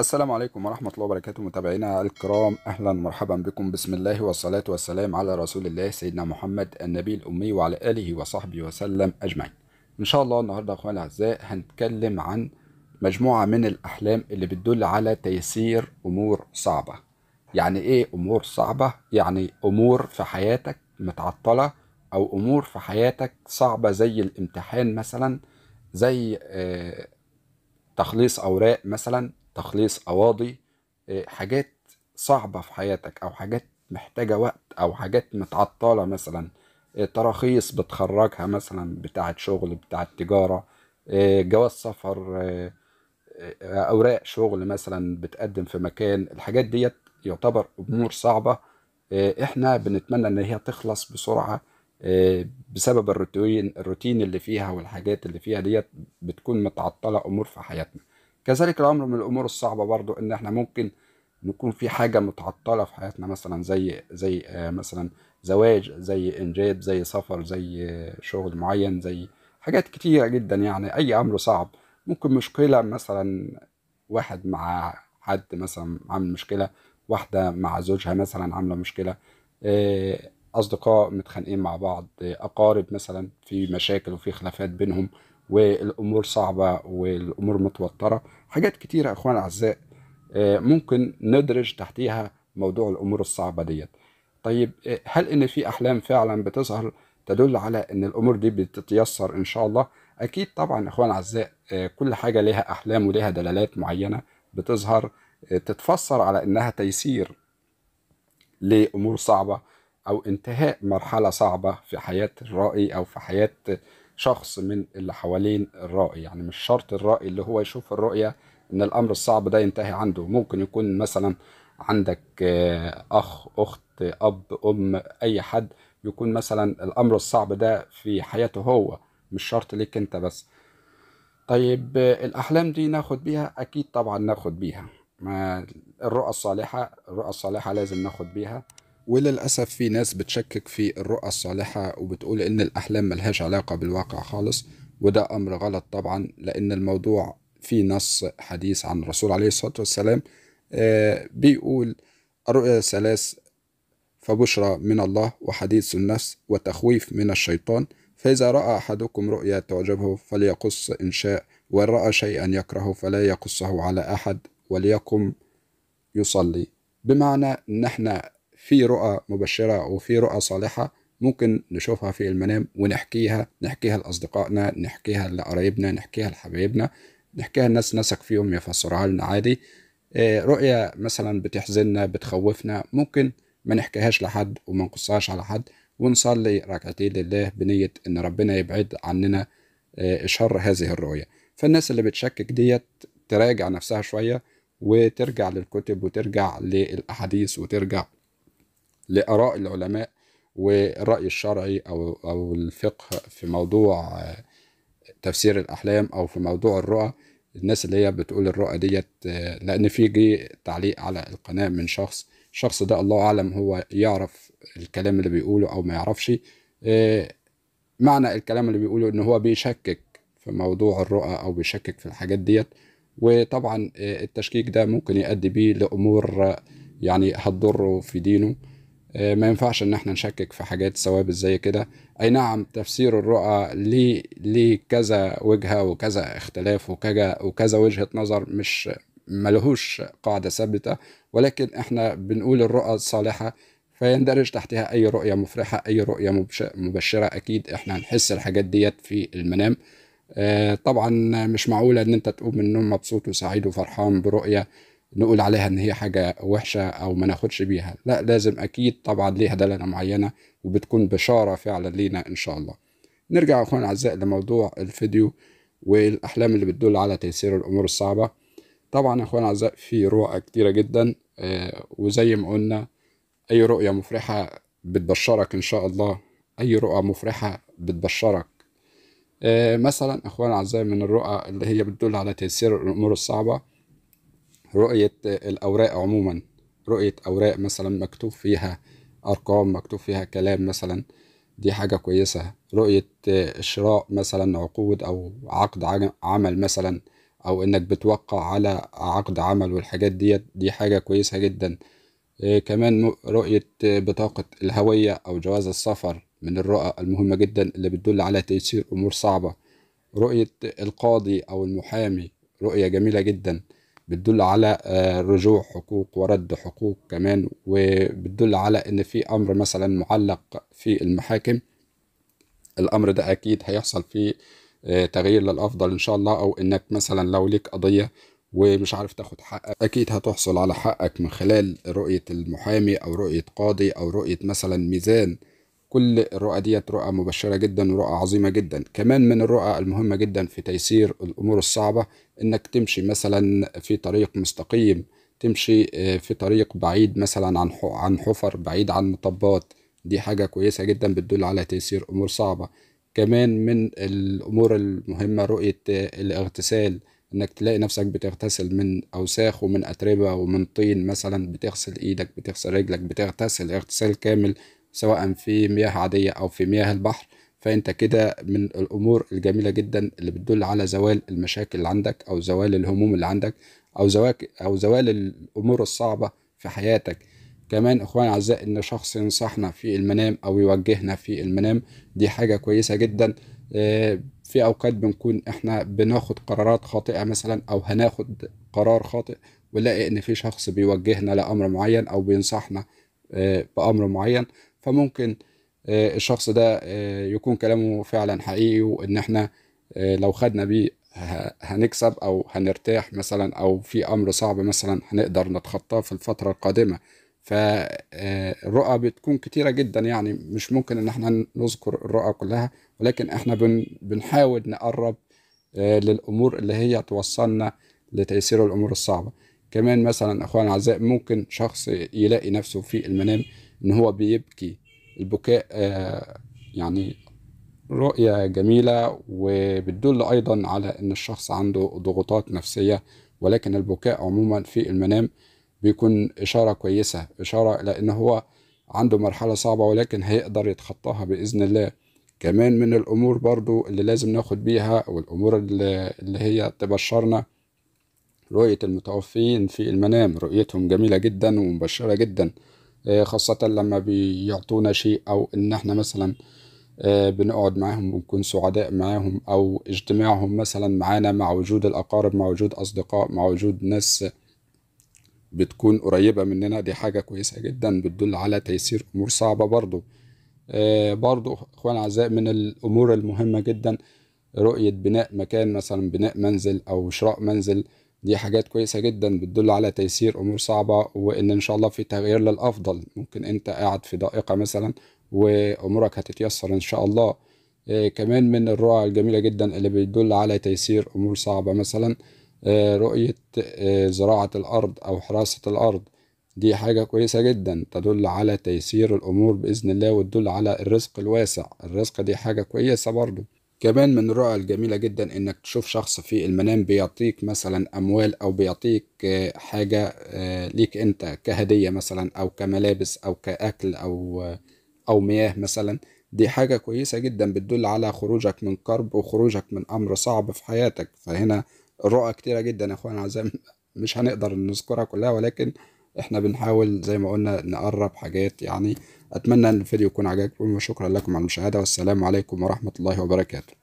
السلام عليكم ورحمة الله وبركاته متابعينا الكرام أهلا ومرحبا بكم بسم الله والصلاة والسلام على رسول الله سيدنا محمد النبي الأمي وعلى آله وصحبه وسلم أجمعين إن شاء الله النهاردة أخوان الأعزاء هنتكلم عن مجموعة من الأحلام اللي بتدل على تيسير أمور صعبة يعني إيه أمور صعبة؟ يعني أمور في حياتك متعطلة أو أمور في حياتك صعبة زي الامتحان مثلا زي آه تخليص أوراق مثلا تخليص أواضي آه، حاجات صعبة في حياتك أو حاجات محتاجة وقت أو حاجات متعطلة مثلا آه، تراخيص بتخرجها مثلا بتاعة شغل بتاعة تجارة آه، جواز سفر أوراق شغل مثلا بتقدم في مكان الحاجات ديت يعتبر أمور صعبة إحنا بنتمنى إن هي تخلص بسرعة بسبب الروتين الروتين اللي فيها والحاجات اللي فيها ديت بتكون متعطلة أمور في حياتنا كذلك الامر من الامور الصعبه برضو ان احنا ممكن نكون في حاجه متعطله في حياتنا مثلا زي زي آه، مثلا زواج زي انجاب زي سفر زي آه، شغل معين زي حاجات كتيره جدا يعني اي امر صعب ممكن مشكله مثلا واحد مع حد مثلا عامل مشكله واحده مع زوجها مثلا عامله مشكله آه، اصدقاء متخانقين مع بعض اقارب مثلا في مشاكل وفي خلافات بينهم والامور صعبه والامور متوتره حاجات كتيره يا اخوان الاعزاء آه، ممكن ندرج تحتيها موضوع الامور الصعبه ديت طيب آه، هل ان في احلام فعلا بتظهر تدل على ان الامور دي بتتيسر ان شاء الله اكيد طبعا اخوان الاعزاء آه، كل حاجه لها احلام ولها دلالات معينه بتظهر تتفسر على انها تيسير لامور صعبه او انتهاء مرحله صعبه في حياه الرائي او في حياه شخص من اللي حوالين الرائي يعني مش شرط الرائي اللي هو يشوف الرؤية ان الامر الصعب ده ينتهي عنده ممكن يكون مثلا عندك آه، اخ اخت اب ام اي حد يكون مثلا الامر الصعب ده في حياته هو مش شرط ليك انت بس طيب آه، الاحلام دي ناخد بيها اكيد طبعا ناخد بيها ما الرؤى الصالحة الرؤى الصالحة لازم ناخد بيها وللأسف في ناس بتشكك في الرؤى الصالحة وبتقول إن الأحلام ملهاش علاقة بالواقع خالص وده أمر غلط طبعا لأن الموضوع في نص حديث عن الرسول عليه الصلاة والسلام آه، بيقول الرؤيا ثلاث فبشرى من الله وحديث النفس وتخويف من الشيطان فإذا رأى أحدكم رؤيا تعجبه فليقص إن شاء وإن رأى شيئا يكرهه فلا يقصه على أحد وليقم يصلي بمعنى إن إحنا في رؤى مبشرة وفي رؤى صالحة ممكن نشوفها في المنام ونحكيها نحكيها لأصدقائنا نحكيها لقرايبنا نحكيها لحبايبنا نحكيها الناس نسك فيهم يفسرها لنا عادي آه، رؤية مثلا بتحزننا بتخوفنا ممكن ما نحكيهاش لحد وما نقصهاش على حد ونصلي ركعتين لله بنية إن ربنا يبعد عننا آه، شر هذه الرؤية فالناس اللي بتشكك ديت تراجع نفسها شوية وترجع للكتب وترجع للأحاديث وترجع لآراء العلماء والرأي الشرعي أو أو الفقه في موضوع آه، تفسير الأحلام أو في موضوع الرؤى الناس اللي هي بتقول الرؤى ديت آه، لأن في جه تعليق على القناة من شخص الشخص ده الله أعلم هو يعرف الكلام اللي بيقوله أو ما يعرفش آه، معنى الكلام اللي بيقوله إن هو بيشكك في موضوع الرؤى أو بيشكك في الحاجات ديت وطبعا التشكيك ده ممكن يؤدي بيه لأمور يعني هتضره في دينه آه، ما ينفعش ان احنا نشكك في حاجات ثوابت زي كده اي نعم تفسير الرؤى ليه ليه كذا وجهه وكذا اختلاف وكذا وكذا وجهه نظر مش ملهوش قاعده ثابته ولكن احنا بنقول الرؤى الصالحه فيندرج تحتها اي رؤيه مفرحه اي رؤيه مبشره اكيد احنا هنحس الحاجات ديت في المنام آه، طبعا مش معقوله ان انت تقوم من النوم مبسوط وسعيد وفرحان برؤيه نقول عليها ان هي حاجه وحشه او ما ناخدش بيها لا لازم اكيد طبعا ليها دلاله معينه وبتكون بشاره فعلا لينا ان شاء الله نرجع يا اخوان الاعزاء لموضوع الفيديو والاحلام اللي بتدل على تيسير الامور الصعبه طبعا يا اخوان الاعزاء في رؤى كتيره جدا آه، وزي ما قلنا اي رؤيه مفرحه بتبشرك ان شاء الله اي رؤى مفرحه بتبشرك آه، مثلا اخوان الاعزاء من الرؤى اللي هي بتدل على تيسير الامور الصعبه رؤية الأوراق عموما رؤية أوراق مثلا مكتوب فيها أرقام مكتوب فيها كلام مثلا دي حاجة كويسة رؤية شراء مثلا عقود أو عقد عمل مثلا أو إنك بتوقع على عقد عمل والحاجات ديت دي حاجة كويسة جدا آه، كمان رؤية بطاقة الهوية أو جواز السفر من الرؤى المهمة جدا اللي بتدل على تيسير أمور صعبة رؤية القاضي أو المحامي رؤية جميلة جدا بتدل على آه، رجوع حقوق ورد حقوق كمان وبتدل على ان في امر مثلا معلق في المحاكم الامر ده اكيد هيحصل فيه آه، تغيير للافضل ان شاء الله او انك مثلا لو ليك قضيه ومش عارف تاخد حقك اكيد هتحصل على حقك من خلال رؤيه المحامي او رؤيه قاضي او رؤيه مثلا ميزان كل الرؤى ديت رؤى مبشره جدا ورؤى عظيمه جدا كمان من الرؤى المهمه جدا في تيسير الامور الصعبه انك تمشي مثلا في طريق مستقيم تمشي آه، في طريق بعيد مثلا عن عن حفر بعيد عن مطبات دي حاجه كويسه جدا بتدل على تيسير امور صعبه كمان من الامور المهمه رؤيه آه، الاغتسال انك تلاقي نفسك بتغتسل من اوساخ ومن اتربه ومن طين مثلا بتغسل ايدك بتغسل رجلك بتغتسل اغتسال كامل سواء في مياه عادية أو في مياه البحر فأنت كده من الأمور الجميلة جدا اللي بتدل على زوال المشاكل اللي عندك أو زوال الهموم اللي عندك أو زوال أو زوال الأمور الصعبة في حياتك كمان إخوان الاعزاء ان شخص ينصحنا في المنام او يوجهنا في المنام دي حاجه كويسه جدا آه، في اوقات بنكون احنا بناخد قرارات خاطئه مثلا او هناخد قرار خاطئ ونلاقي ان في شخص بيوجهنا لامر معين او بينصحنا آه، بامر معين فممكن آه، الشخص ده آه، يكون كلامه فعلا حقيقي وان احنا آه، لو خدنا بيه هنكسب او هنرتاح مثلا او في امر صعب مثلا هنقدر نتخطاه في الفتره القادمه فالرؤى بتكون كتيرة جدا يعني مش ممكن ان احنا نذكر الرؤى كلها ولكن احنا بنحاول نقرب للامور اللي هي توصلنا لتيسير الامور الصعبه كمان مثلا اخوان الاعزاء ممكن شخص يلاقي نفسه في المنام ان هو بيبكي البكاء آه، يعني رؤية جميلة وبتدل أيضا على أن الشخص عنده ضغوطات نفسية ولكن البكاء عموما في المنام بيكون إشارة كويسة إشارة إلى أن هو عنده مرحلة صعبة ولكن هيقدر يتخطاها بإذن الله كمان من الأمور برضو اللي لازم ناخد بيها والأمور اللي, اللي هي تبشرنا رؤية المتوفين في المنام رؤيتهم جميلة جدا ومبشرة جدا آه، خاصة لما بيعطونا شيء أو إن إحنا مثلا آه، بنقعد معاهم ونكون سعداء معاهم أو اجتماعهم مثلا معانا مع وجود الأقارب مع وجود أصدقاء مع وجود ناس بتكون قريبة مننا دي حاجة كويسة جدا بتدل على تيسير أمور صعبة برضو آه، برضو إخوان أعزاء من الأمور المهمة جدا رؤية بناء مكان مثلا بناء منزل أو شراء منزل دي حاجات كويسة جدا بتدل على تيسير أمور صعبة وإن إن شاء الله في تغيير للأفضل ممكن أنت قاعد في ضائقة مثلا وأمورك هتتيسر إن شاء الله إيه كمان من الرؤى الجميلة جدا اللي بتدل على تيسير أمور صعبة مثلا إيه رؤية إيه زراعة الأرض أو حراسة الأرض دي حاجة كويسة جدا تدل على تيسير الأمور بإذن الله وتدل على الرزق الواسع الرزق دي حاجة كويسة برضه كمان من الرؤى الجميلة جدا انك تشوف شخص في المنام بيعطيك مثلا اموال او بيعطيك آه، حاجة آه، ليك انت كهدية مثلا او كملابس او كأكل او آه، او مياه مثلا دي حاجة كويسة جدا بتدل على خروجك من كرب وخروجك من امر صعب في حياتك فهنا رؤى كتيرة جدا يا اخوانا اعزائي مش هنقدر نذكرها كلها ولكن احنا بنحاول زي ما قلنا نقرب حاجات يعني اتمنى ان الفيديو يكون عجبكم وشكرا لكم على المشاهده والسلام عليكم ورحمه الله وبركاته